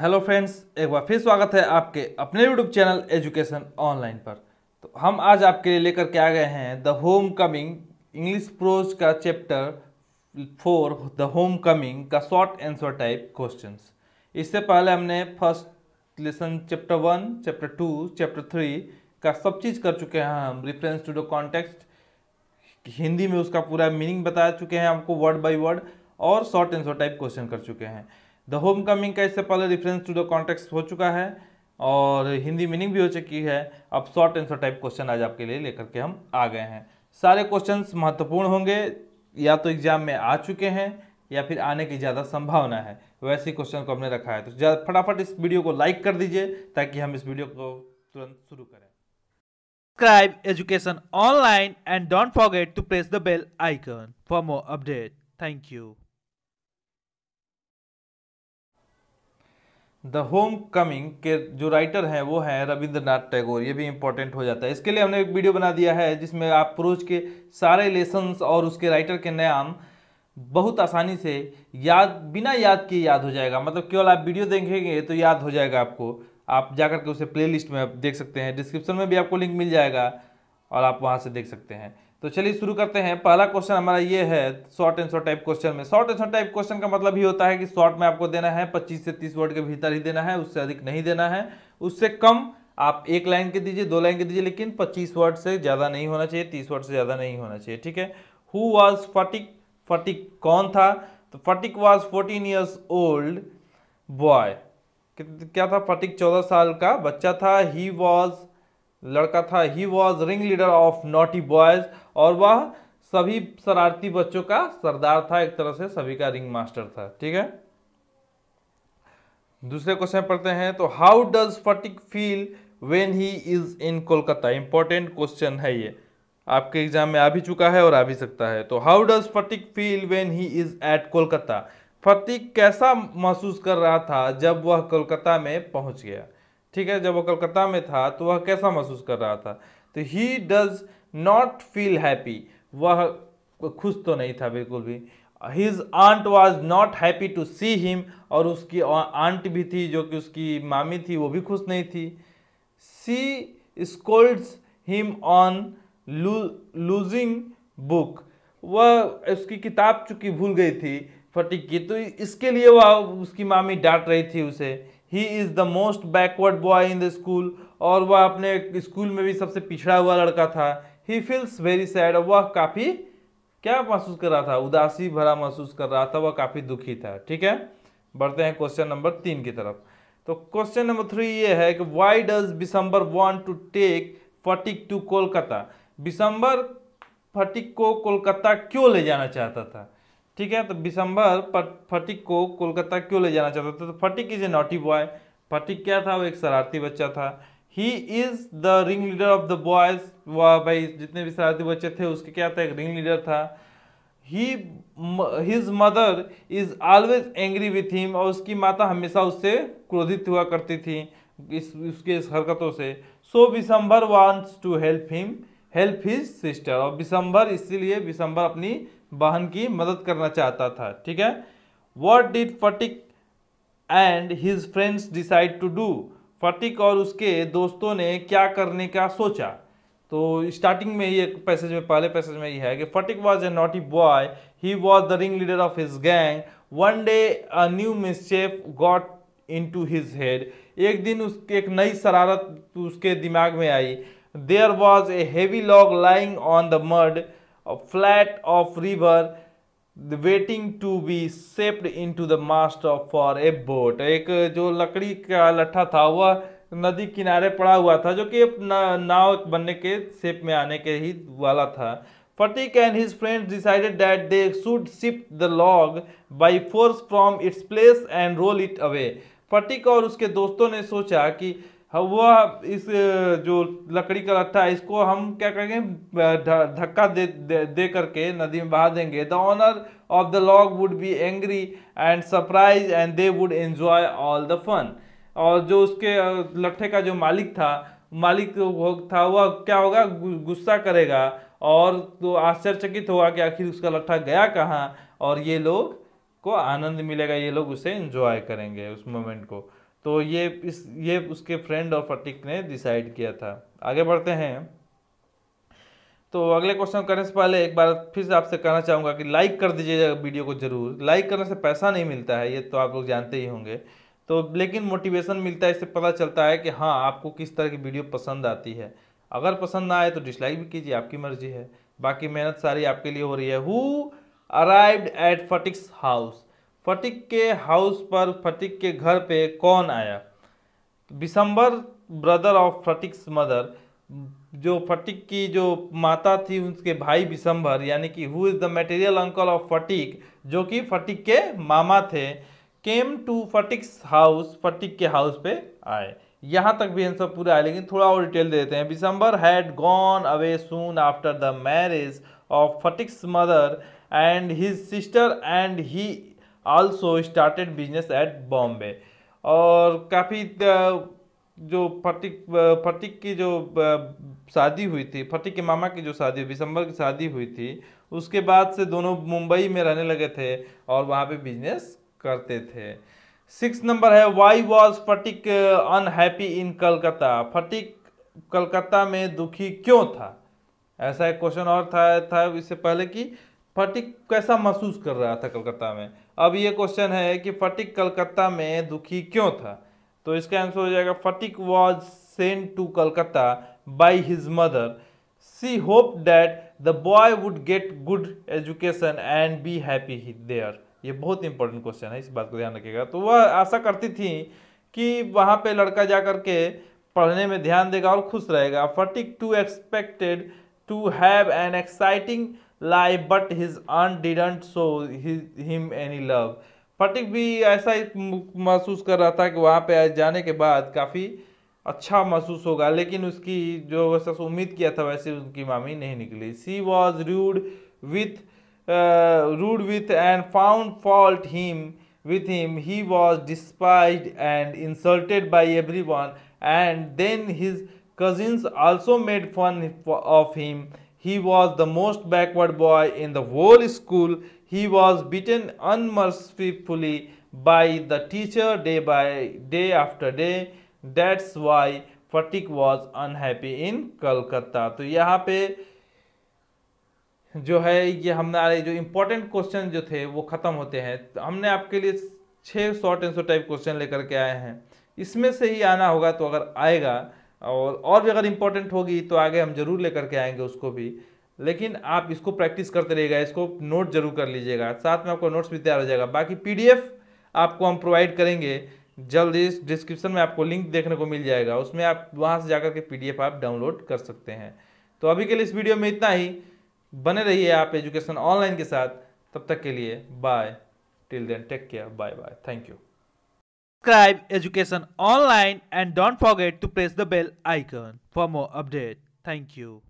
Hello friends एक बार फिर स्वागत है आपके अपने यूट्यूब चैनल एजुकेशन ऑनलाइन पर तो हम आज आपके लिए लेकर के आ गए हैं the homecoming English prose का chapter four the homecoming का शॉर्ट आंसर टाइप क्वेश्चंस इससे पहले हमने first lesson chapter one chapter two chapter three का सब चीज़ कर चुके हैं हम reference to the context Hindi में उसका पूरा मीनिंग बता चुके हैं आपको वर्ड बाई वर्ड और शॉर्ट आंसर टाइप क्वेश्चन कर चुके हैं द होम कमिंग का इससे पहले रिफरेंस टू द कॉन्टेक्स्ट हो चुका है और हिंदी मीनिंग भी हो चुकी है अब शॉर्ट आंसर टाइप क्वेश्चन आज आपके लिए लेकर के हम आ गए हैं सारे क्वेश्चन महत्वपूर्ण होंगे या तो एग्जाम में आ चुके हैं या फिर आने की ज़्यादा संभावना है वैसे क्वेश्चन को हमने रखा है तो फटाफट इस वीडियो को लाइक कर दीजिए ताकि हम इस वीडियो को तुरंत शुरू करें subscribe education online and don't forget to press the bell icon for more update thank you the homecoming के जो राइटर हैं वो हैं रविंद्रनाथ टैगोर ये भी इम्पोर्टेंट हो जाता है इसके लिए हमने एक वीडियो बना दिया है जिसमें आप प्रोज के सारे लेसन्स और उसके राइटर के नाम बहुत आसानी से याद बिना याद किए याद हो जाएगा मतलब केवल आप वीडियो देखेंगे तो याद हो जाएगा आपको आप जा के उसे प्लेलिस्ट में आप देख सकते हैं डिस्क्रिप्शन में भी आपको लिंक मिल जाएगा और आप वहाँ से देख सकते हैं तो चलिए शुरू करते हैं पहला क्वेश्चन हमारा ये है short and short type question में short and short type question का मतलब ये होता है कि शॉर्ट में आपको देना है 25 से 30 वर्ड के भीतर ही देना है उससे अधिक नहीं देना है उससे कम आप एक लाइन के दीजिए दो लाइन के दीजिए लेकिन पच्चीस वर्ड से ज़्यादा नहीं होना चाहिए तीस वर्ड से ज़्यादा नहीं होना चाहिए ठीक है हु वॉज फटिक फटिक कौन था तो Phatik was fourteen years old boy क्या था फटिक चौदह साल का बच्चा था ही वॉज लड़का था he was ringleader of naughty boys और वह सभी शरारती बच्चों का सरदार था एक तरह से सभी का रिंग मास्टर था ठीक है दूसरे क्वेश्चन पढ़ते हैं तो how does Phatik feel when he is in Kolkata important question है ये आपके एग्जाम में आ भी चुका है और आ भी सकता है तो how does Phatik feel when he is at Kolkata Phatik कैसा महसूस कर रहा था जब वह कोलकाता में पहुंच गया ठीक है जब वो कलकत्ता में था तो वह कैसा महसूस कर रहा था तो he does not feel happy वह खुश तो नहीं था बिल्कुल भी his aunt was not happy to see him और उसकी आंट भी थी जो कि उसकी मामी थी वो भी खुश नहीं थी she scolds him on losing book वह उसकी किताब चुकी भूल गई थी फटिक की तो इसके लिए वह उसकी मामी डांट रही थी उसे he is the most backward boy in the school और वह अपने स्कूल में भी सबसे पिछड़ा हुआ लड़का था ही फील्स वेरी सैड और वह काफ़ी क्या महसूस कर रहा था उदासी भरा महसूस कर रहा था वह काफ़ी दुखी था ठीक है बढ़ते हैं क्वेश्चन नंबर तीन की तरफ तो क्वेश्चन नंबर थ्री ये है कि why does Bishambar want to take Phatik to Kolkata Bishambar Phatik को कोलकाता क्यों ले जाना चाहता था ठीक है तो बिशंबर फटिक को कोलकाता क्यों ले जाना चाहता था तो Phatik is a naughty boy Phatik क्या था वो एक शरारती बच्चा था he is the ringleader of the boys वह भाई जितने भी शरारती बच्चे थे उसके क्या था एक रिंग लीडर था he his mother is always angry with him और उसकी माता हमेशा उससे क्रोधित हुआ करती थी इस उसके इस हरकतों से so Bishambar wants to help him help his sister और बिशंबर इसीलिए बिशंबर अपनी वाहन की मदद करना चाहता था ठीक है what did Phatik and his friends decide to do Phatik और उसके दोस्तों ने क्या करने का सोचा तो स्टार्टिंग में ही एक पैसेज में पहले पैसेज में ये है कि Phatik was a naughty boy he was the ringleader of his gang one day a new mischief got into his head एक दिन उसके एक नई शरारत उसके दिमाग में आई there was a heavy log lying on the mud flat of river waiting to be shaped into the mast of for a boat एक जो लकड़ी का लट्ठा था वह नदी किनारे पड़ा हुआ था जो कि नाव बनने के सेप में आने के ही वाला था Phatik and his friend decided that they should shift the log by force from its place and roll it away Phatik और उसके दोस्तों ने सोचा कि हाँ, वह इस जो लकड़ी का लट्ठा है इसको हम क्या करेंगे धक्का दे, दे दे करके नदी में बहा देंगे the owner of the log would be angry and surprise and they would enjoy all the fun और जो उसके लट्ठे का जो मालिक था मालिक था वह क्या होगा गुस्सा करेगा और तो आश्चर्यचकित होगा कि आखिर उसका लट्ठा गया कहाँ और ये लोग को आनंद मिलेगा ये लोग उसे एंजॉय करेंगे उस मोमेंट को तो ये इस ये उसके फ्रेंड और फटिक ने डिसाइड किया था आगे बढ़ते हैं तो अगले क्वेश्चन करने से पहले एक बार फिर से आपसे कहना चाहूँगा कि लाइक कर दीजिएगा वीडियो को ज़रूर लाइक करने से पैसा नहीं मिलता है ये तो आप लोग जानते ही होंगे तो लेकिन मोटिवेशन मिलता है इससे पता चलता है कि हाँ आपको किस तरह की वीडियो पसंद आती है अगर पसंद ना आए तो डिसलाइक भी कीजिए आपकी मर्जी है बाकी मेहनत सारी आपके लिए हो रही है who arrived at Phatik's house Phatik के हाउस पर फटिक के घर पे कौन आया Bishambar brother of Phatik's mother जो फटिक की जो माता थी उसके भाई बिसम्बर यानी कि who is the maternal uncle of Phatik जो कि फटिक के मामा थे केम टू फटिक्स हाउस फटिक के हाउस पे आए यहाँ तक भी आंसर पूरा आए लेकिन थोड़ा और डिटेल देते हैं Bishambar had gone away soon after the marriage of Phatik's mother and his sister and he also started business at Bombay और काफ़ी जो फटिक फटिक की जो शादी हुई थी फटिक के मामा की जो शादी दिसंबर की शादी हुई थी उसके बाद से दोनों मुंबई में रहने लगे थे और वहाँ पे बिजनेस करते थे सिक्स नंबर है why was Phatik unhappy in Calcutta Phatik Calcutta में दुखी क्यों था ऐसा एक क्वेश्चन और था था इससे पहले कि फटिक कैसा महसूस कर रहा था कलकत्ता में अब ये क्वेश्चन है कि फटिक कलकत्ता में दुखी क्यों था तो इसका आंसर हो जाएगा Phatik was sent to Calcutta by his mother she hope that the boy would get good education and be happy he there ये बहुत इंपॉर्टेंट क्वेश्चन है इस बात को ध्यान रखिएगा तो वह आशा करती थी कि वहाँ पे लड़का जा कर के पढ़ने में ध्यान देगा और खुश रहेगा Phatik too expected to have an exciting life but his aunt didn't show him any love Phatik भी ऐसा ही महसूस कर रहा था कि वहाँ पे जाने के बाद काफ़ी अच्छा महसूस होगा लेकिन उसकी जो वैसा उम्मीद किया था वैसे उनकी मामी नहीं निकली she was rude with rude with and found fault him with him he was despise and insulted by everyone and then his cousins also made fun of him He was the most backward boy in the whole school. He was beaten unmercifully by the teacher day by day after day. That's why Phatik was unhappy in Calcutta तो यहाँ पे जो है ये हमारे जो important question जो थे वो ख़त्म होते हैं तो हमने आपके लिए छः शॉर्ट एंसर टाइप क्वेश्चन लेकर के आए हैं इसमें से ही आना होगा तो अगर आएगा और और भी अगर इम्पोर्टेंट होगी तो आगे हम जरूर लेकर के आएंगे उसको भी लेकिन आप इसको प्रैक्टिस करते रहिएगा इसको नोट जरूर कर लीजिएगा साथ में आपको नोट्स भी तैयार हो जाएगा बाकी पीडीएफ आपको हम प्रोवाइड करेंगे जल्द इस डिस्क्रिप्शन में आपको लिंक देखने को मिल जाएगा उसमें आप वहाँ से जाकर के पी आप डाउनलोड कर सकते हैं तो अभी के लिए इस वीडियो में इतना ही बने रहिए आप एजुकेशन ऑनलाइन के साथ तब तक के लिए bye till then take care bye bye thank you subscribe education online and don't forget to press the bell icon for more update thank you